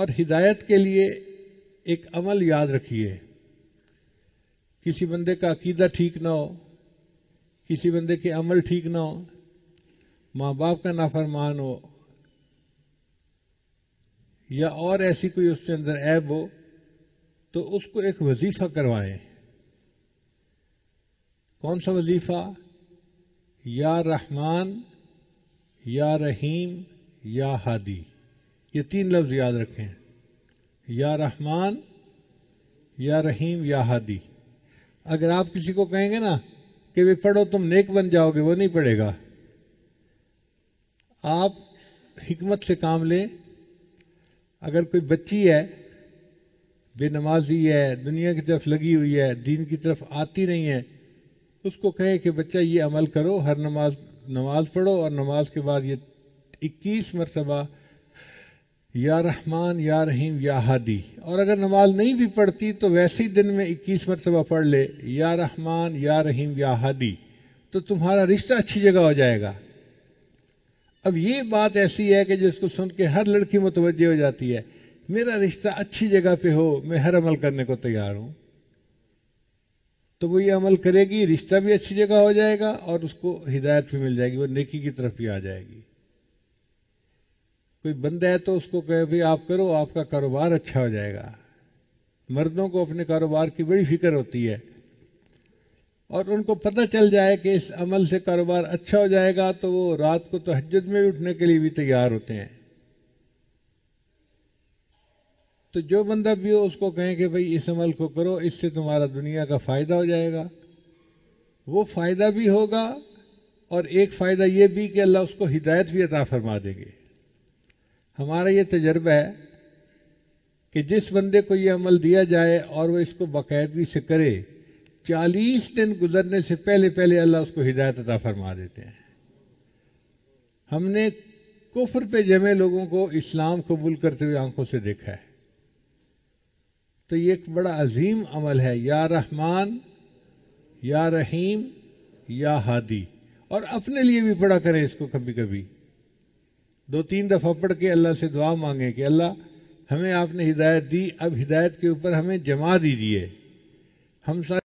اور ہدایت کے لیے ایک عمل یاد رکھیے کسی بندے کا عقیدہ ٹھیک نہ ہو کسی بندے کے عمل ٹھیک نہ ہو ماں باپ کا نافرمان ہو یا اور ایسی کوئی اس کے اندر ایب ہو تو اس کو ایک وظیفہ کروائیں کون سا وظیفہ یا رحمان یا رحیم یا ہادی یہ تین لفظ یاد رکھیں یا رحمان یا رحیم یا ہادی اگر آپ کسی کو کہیں گے نا کہ پڑھو تم نیک بن جاؤ گے وہ نہیں پڑھے گا آپ حکمت سے کام لیں اگر کوئی بچی ہے بے نمازی ہے دنیا کی طرف لگی ہوئی ہے دین کی طرف آتی نہیں ہے اس کو کہیں کہ بچہ یہ عمل کرو ہر نماز نماز پڑھو اور نماز کے بعد یہ اکیس مرتبہ یا رحمان یا رحیم یا ہادی اور اگر نماز نہیں بھی پڑھتی تو ویسے ہی دن میں اکیس مرتبہ پڑھ لے یا رحمان یا رحیم یا ہادی تو تمہارا رشتہ اچھی جگہ ہو جائے گا اب یہ بات ایسی ہے کہ جس کو سن کے ہر لڑکی متوجہ ہو جاتی ہے میرا رشتہ اچھی جگہ پہ ہو میں ہر عمل کرنے کو تیار ہوں تو وہ یہ عمل کرے گی رشتہ بھی اچھی جگہ ہو جائے گا اور اس کو ہدایت بھی مل جائے گی وہ نیکی کی طرف بھی آ جائے گی کوئی بندہ ہے تو اس کو کہے بھی آپ کرو آپ کا کاروبار اچھا ہو جائے گا مردوں کو اپنے کاروبار کی بڑی فکر ہوتی ہے اور ان کو پتہ چل جائے کہ اس عمل سے کاروبار اچھا ہو جائے گا تو وہ رات کو تو میں بھی اٹھنے کے لیے بھی تیار ہوتے ہیں تو جو بندہ بھی ہو اس کو کہیں کہ بھائی اس عمل کو کرو اس سے تمہارا دنیا کا فائدہ ہو جائے گا وہ فائدہ بھی ہوگا اور ایک فائدہ یہ بھی کہ اللہ اس کو ہدایت بھی عطا فرما دے گے ہمارا یہ تجربہ ہے کہ جس بندے کو یہ عمل دیا جائے اور وہ اس کو باقاعدگی سے کرے چالیس دن گزرنے سے پہلے پہلے اللہ اس کو ہدایت عطا فرما دیتے ہیں ہم نے کفر پہ جمے لوگوں کو اسلام قبول کرتے ہوئے آنکھوں سے دیکھا ہے تو یہ ایک بڑا عظیم عمل ہے یا رحمان یا رحیم یا ہادی اور اپنے لیے بھی پڑا کریں اس کو کبھی کبھی دو تین دفعہ پڑھ کے اللہ سے دعا مانگیں کہ اللہ ہمیں آپ نے ہدایت دی اب ہدایت کے اوپر ہمیں جما دیجیے ہم سارے